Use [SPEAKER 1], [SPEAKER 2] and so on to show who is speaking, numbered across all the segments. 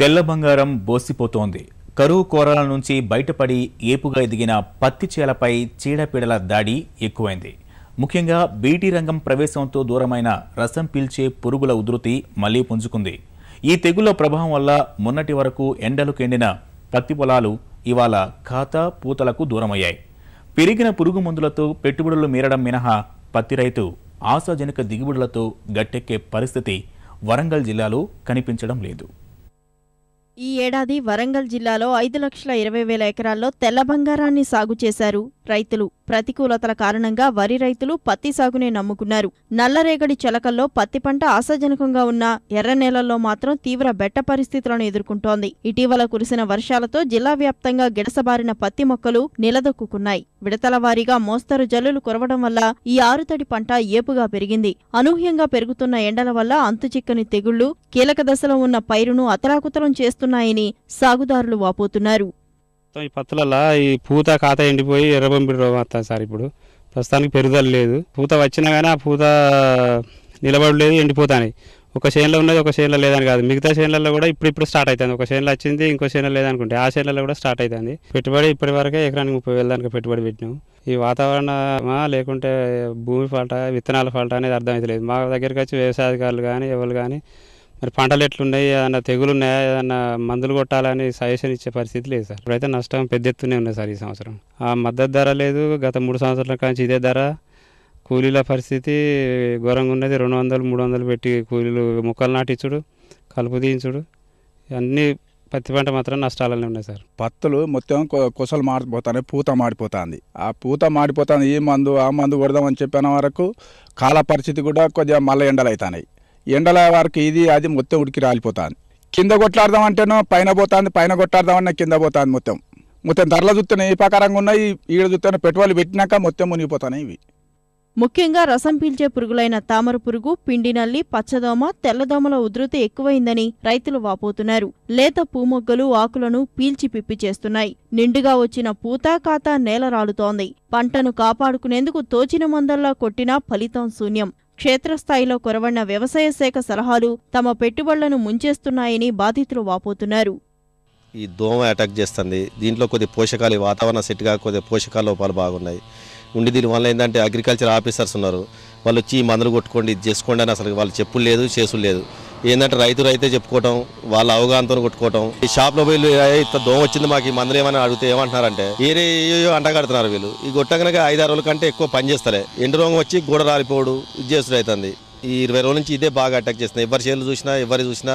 [SPEAKER 1] తెల్ల బంగారం బోసిపోతోంది కరువు కోరల నుంచి బయటపడి ఏపుగా ఎదిగిన పత్తి చేలపై చీడపీడల దాడి ఎక్కువైంది ముఖ్యంగా బీటీ రంగం ప్రవేశంతో దూరమైన రసం పీల్చే పురుగుల ఉధృతి మళ్లీ పుంజుకుంది ఈ తెగుళ్ల ప్రభావం వల్ల మొన్నటి వరకు ఎండలు ఎండిన పత్తి పొలాలు ఇవాళ ఖాతా పూతలకు దూరమయ్యాయి పెరిగిన పురుగు మందులతో పెట్టుబడులు మీరడం మినహా పత్తి రైతు ఆశాజనక దిగుబడులతో గట్టెక్కే పరిస్థితి వరంగల్ జిల్లాలో కనిపించడం లేదు
[SPEAKER 2] ఈ ఏడాది వరంగల్ జిల్లాలో ఐదు లక్షల ఇరవై వేల ఎకరాల్లో తెల్ల బంగారాన్ని సాగు చేశారు రైతులు ప్రతికూలతల కారణంగా వరి రైతులు పత్తి సాగునే నమ్ముకున్నారు నల్లరేగడి చెలకల్లో పత్తి పంట ఆశాజనకంగా ఉన్న ఎర్ర నేలల్లో మాత్రం తీవ్ర బెట్ట పరిస్థితులను ఎదుర్కొంటోంది ఇటీవల కురిసిన వర్షాలతో జిల్లా వ్యాప్తంగా గిడసబారిన పత్తి మొక్కలు నిలదొక్కున్నాయి విడతల వారీగా మోస్తరు జల్లులు కురవడం వల్ల ఈ ఆరుతడి పంట ఏపుగా పెరిగింది అనూహ్యంగా పెరుగుతున్న ఎండల వల్ల అంతుచిక్కని తెగుళ్లు కీలక దశలో ఉన్న పైరును అతలాకుతలం చేస్తున్న వస్తున్నాయని సాగుదారులు వాపోతున్నారు
[SPEAKER 3] ఈ పత్తులలో ఈ పూత ఖాతా ఎండిపోయి ఎర్రబంపిడి రోగం వస్తుంది సార్ ఇప్పుడు ప్రస్తుతానికి పెరుగుదల లేదు పూత వచ్చినా కానీ ఆ పూత నిలబడలేదు ఎండిపోతాయి ఒక చేనులో ఉన్నది ఒక చేనులో లేదని కాదు మిగతా చేనులలో కూడా ఇప్పుడు ఇప్పుడు స్టార్ట్ అవుతుంది ఒక చేనులో వచ్చింది ఇంకో చేనులో లేదనుకుంటే ఆ చేనులలో కూడా స్టార్ట్ అవుతుంది పెట్టుబడి ఇప్పటి వరకే ఎకరానికి ముప్పై వేల దానికి పెట్టుబడి పెట్టినాం ఈ వాతావరణమా లేకుంటే భూమి ఫాల్ట విత్తనాల ఫాల్ట అనేది అర్థమవుతలేదు మా దగ్గరికి వచ్చి వ్యవసాయ అధికారులు కానీ ఎవరు కానీ మరి పంటలు ఎట్లున్నాయి ఏదన్నా తెగులు ఉన్నాయా ఏదన్నా మందులు కొట్టాలని సజెషన్ ఇచ్చే పరిస్థితి లేదు సార్ ఇప్పుడైతే నష్టం పెద్ద ఎత్తునే ఉన్నాయి సార్ ఈ సంవత్సరం ఆ మద్దతు ధర లేదు గత మూడు సంవత్సరాల కాంచి ఇదే ధర కూలీల పరిస్థితి ఘోరంగా ఉన్నది రెండు వందలు మూడు వందలు పెట్టి కూలీలు మొక్కలు నాటించుడు కలుపు తీయించుడు అన్నీ పత్తి పంట మాత్రం నష్టాలనే ఉన్నాయి సార్
[SPEAKER 1] పత్తులు మొత్తం కొసలు మారిపోతాయి పూత మాడిపోతుంది ఆ పూత మాడిపోతుంది ఈ మందు ఆ మందు కొడదామని చెప్పిన వరకు కాల పరిస్థితి కూడా కొద్దిగా మళ్ళీ ఎండలు అవుతున్నాయి ఎండల వరకు ఇది అది మొత్తం ఉడికి రాలిపోతాను కింద కొట్లాడదాం అంటేనో పైన పోతాంది పైన కొట్లాడదామన్నా కింద పోతాంది మొత్తం మొత్తం ధరల చూస్తున్నాయి ఈ ప్రకారంగా ఉన్నాయి ఈడ చూస్తున్న పెట్రోల్ పెట్టినాక మొత్తం మునిగిపోతాయి ఇవి
[SPEAKER 2] ముఖ్యంగా రసం పీల్చే పురుగులైన తామర పురుగు పిండినల్లి పచ్చదోమ తెల్లదోమల ఉధృతి ఎక్కువైందని రైతులు వాపోతున్నారు లేత పూమొగ్గలు ఆకులను పీల్చి పిప్పి చేస్తున్నాయి నిండుగా వచ్చిన పూతాకాత నేల రాలుతోంది పంటను కాపాడుకునేందుకు తోచిన మందల్లా కొట్టినా ఫలితం శూన్యం క్షేత్రస్థాయిలో కొరవన్న వ్యవసాయ శాఖ సలహాలు తమ పెట్టుబడులను ముంచేస్తున్నాయని బాధితులు వాపోతున్నారు
[SPEAKER 1] ఈ దోమ అటాక్ చేస్తుంది దీంట్లో కొద్ది పోషకాలు వాతావరణ సెట్గా కొద్ది పోషకాల లోపాలు బాగున్నాయి ఉండి దీని వల్ల ఏంటంటే అగ్రికల్చర్ ఆఫీసర్స్ ఉన్నారు వాళ్ళు వచ్చి మందులు కొట్టుకోండి ఇది చేసుకోండి అని అసలు వాళ్ళు చెప్పులు లేదు చేసులు లేదు ఏంటంటే రైతు రైతే చెప్పుకోవటం వాళ్ళ అవగాహనతో కొట్టుకోవటం ఈ షాప్లో పోయి ఇంత దోమ వచ్చింది మాకు ఈ మందులు ఏమైనా అడిగితే ఏమంటున్నారంటే ఏరే అంటగడుతున్నారు వీళ్ళు ఈ ఐదు ఆరు రోజుల కంటే ఎక్కువ పని చేస్తారే ఎండు రోగం వచ్చి గూడ రాలిపోడు ఇది చేస్తుడు అవుతుంది ఈ ఇరవై రోజుల నుంచి ఇదే బాగా అటాక్ చేస్తున్నాయి ఎవరి చేతులు చూసినా ఎవరి చూసినా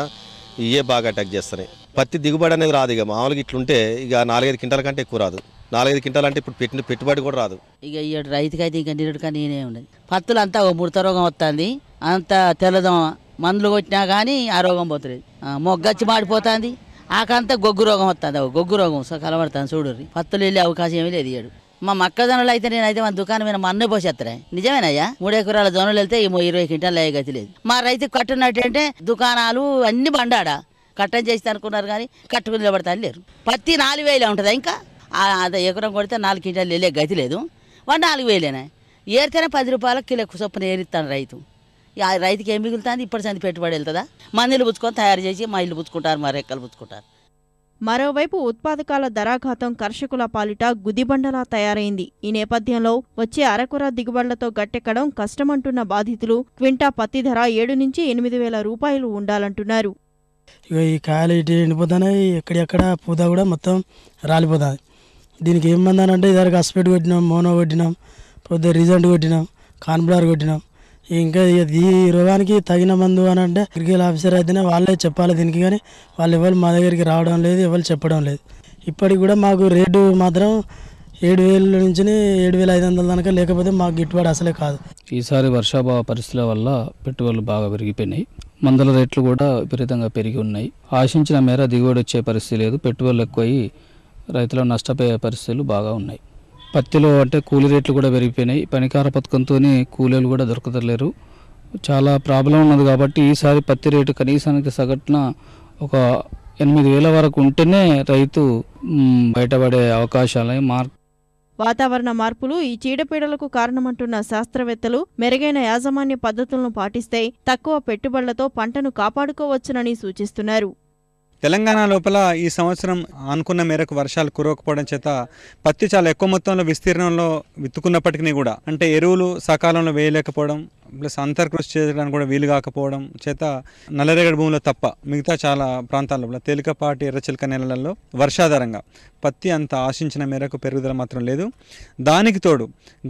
[SPEAKER 1] ఇవే బాగా అటాక్ చేస్తున్నాయి పత్తి దిగుబడి అనేది రాదు ఇక మామూలుగా ఇట్లుంటే ఇక నాలుగైదు క్వింటాల కంటే ఎక్కువ రాదు నాలుగైదు కింటాలు అంటే ఇప్పుడు పెట్టిన పెట్టుబడి కూడా రాదు
[SPEAKER 4] ఇక ఈ రైతుకి ఇంకా ఇక నేనే ఉండదు పత్తులు అంతా ముడత రోగం వస్తుంది అంత తెల్లదోమ మందులు కొట్టినా కానీ ఆ రోగం పోతుంది మొగ్గచ్చి మాడిపోతుంది ఆకంతా గొగ్గు రోగం వస్తుంది గొగ్గు రోగం సో కలబడుతుంది చూడు పత్తులు వెళ్ళే అవకాశం ఏమీ లేదు ఇయ్యాడు మా మొక్కజొన్నలు అయితే నేనైతే మన దుకాణం మీద మన్నే పోసేస్తారా నిజమేనయ్యా మూడు ఎకరాల జొన్నలు వెళ్తే ఏమో ఇరవై క్వింటాలు అయ్యే గతి లేదు మా రైతు కట్టున్నట్టంటే దుకాణాలు అన్ని బండాడా కట్టం చేసి అనుకున్నారు కానీ కట్టుకుని నిలబడతాను లేరు పత్తి నాలుగు వేలే ఉంటుంది ఇంకా అది ఎకరం కొడితే నాలుగు క్వింటాలు వెళ్ళే గతి లేదు వాడు నాలుగు వేలేనా ఏరితేనే పది రూపాయల కిలో చొప్పున ఏరిస్తాను రైతు రైతుకి ఏం మిగులుతుంది ఇప్పటి సంది పెట్టుబడి వెళ్తుందా మందులు పుచ్చుకొని తయారు చేసి మా ఇల్లు పుచ్చుకుంటారు మా రెక్కలు పుచ్చుకుంటారు
[SPEAKER 2] మరోవైపు ఉత్పాదకాల ధరాఘాతం కర్షకుల పాలిట గుదిబండలా తయారైంది ఈ నేపథ్యంలో వచ్చే అరకుర దిగుబడులతో గట్టెక్కడం కష్టమంటున్న బాధితులు క్వింటా పత్తి ధర ఏడు నుంచి ఎనిమిది వేల రూపాయలు ఉండాలంటున్నారు
[SPEAKER 1] ఇక ఈ కాయలు ఇటు ఎండిపోతున్నాయి ఎక్కడెక్కడ పూదా కూడా మొత్తం రాలిపోతుంది దీనికి అంటే ఇద్దరు కస్పెట్ కొట్టినాం మోనో కొట్టినాం పొద్దు రిజంట్ కొట్టినాం కాన్ఫ్లవర్ కొట్టినాం ఇంకా ఈ రోగానికి తగిన మందు అని అంటే క్రికెట్ ఆఫీసర్ అయితేనే వాళ్ళే చెప్పాలి దీనికి కానీ వాళ్ళు ఎవరు మా దగ్గరికి రావడం లేదు ఎవరు చెప్పడం లేదు ఇప్పటికి కూడా మాకు రేటు మాత్రం ఏడు వేల నుంచి ఏడు వేల ఐదు వందల దాకా లేకపోతే మాకు గిట్టుబాటు అసలే కాదు
[SPEAKER 3] ఈసారి వర్షాభావ పరిస్థితుల వల్ల పెట్టుబడులు బాగా పెరిగిపోయినాయి మందుల రేట్లు కూడా విపరీతంగా పెరిగి ఉన్నాయి ఆశించిన మేర దిగుబడి వచ్చే పరిస్థితి లేదు పెట్టుబడులు ఎక్కువై రైతులు నష్టపోయే పరిస్థితులు బాగా ఉన్నాయి పత్తిలో అంటే కూలీ రేట్లు కూడా పెరిగిపోయినాయి పనికార పథకంతో కూలీలు కూడా దొరకతలేరు చాలా ప్రాబ్లం ఉన్నది కాబట్టి ఈసారి పత్తి రేటు కనీసానికి సగటున ఒక ఎనిమిది వేల వరకు ఉంటేనే రైతు బయటపడే అవకాశాలు మార్
[SPEAKER 2] వాతావరణ మార్పులు ఈ చీడపీడలకు కారణమంటున్న శాస్త్రవేత్తలు మెరుగైన యాజమాన్య పద్ధతులను పాటిస్తే తక్కువ పెట్టుబడులతో పంటను కాపాడుకోవచ్చునని సూచిస్తున్నారు
[SPEAKER 5] తెలంగాణ లోపల ఈ సంవత్సరం అనుకున్న మేరకు వర్షాలు కురవకపోవడం చేత పత్తి చాలా ఎక్కువ మొత్తంలో విస్తీర్ణంలో విత్తుకున్నప్పటికీ కూడా అంటే ఎరువులు సకాలంలో వేయలేకపోవడం ప్లస్ అంతర్కృషి చేయడానికి కూడా వీలు కాకపోవడం చేత నల్లరేగడి భూమిలో తప్ప మిగతా చాలా ప్రాంతాల్లో తేలికపాటి ఎర్రచిలక నెలలలో వర్షాధారంగా పత్తి అంత ఆశించిన మేరకు పెరుగుదల మాత్రం లేదు దానికి తోడు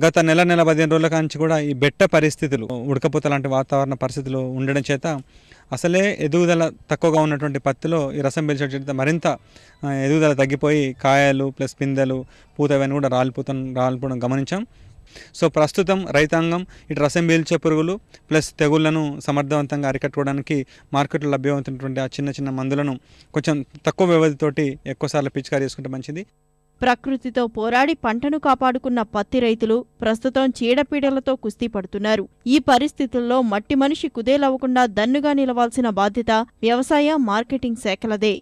[SPEAKER 5] గత నెల నెల పదిహేను రోజుల కాంచి కూడా ఈ బెట్ట పరిస్థితులు ఉడకపోత లాంటి వాతావరణ పరిస్థితులు ఉండడం చేత అసలే ఎదుగుదల తక్కువగా ఉన్నటువంటి పత్తిలో ఈ రసం పీల్చే మరింత ఎదుగుదల తగ్గిపోయి కాయలు ప్లస్ పిందెలు పూతవన్నీ కూడా రాలిపోతాం రాలిపోవడం గమనించాం సో ప్రస్తుతం రైతాంగం ఇటు రసం పీల్చే పురుగులు ప్లస్ తెగుళ్లను సమర్థవంతంగా అరికట్టుకోవడానికి మార్కెట్లో లభ్యమవుతున్నటువంటి ఆ చిన్న చిన్న మందులను కొంచెం తక్కువ వ్యవధితోటి ఎక్కువసార్లు పిచికారి చేసుకుంటే మంచిది
[SPEAKER 2] ప్రకృతితో పోరాడి పంటను కాపాడుకున్న పత్తి రైతులు ప్రస్తుతం చీడపీడలతో కుస్తీ పడుతున్నారు ఈ పరిస్థితుల్లో మట్టి మనిషి కుదేలవ్వకుండా దన్నుగా నిలవాల్సిన బాధ్యత వ్యవసాయ మార్కెటింగ్ శాఖలదే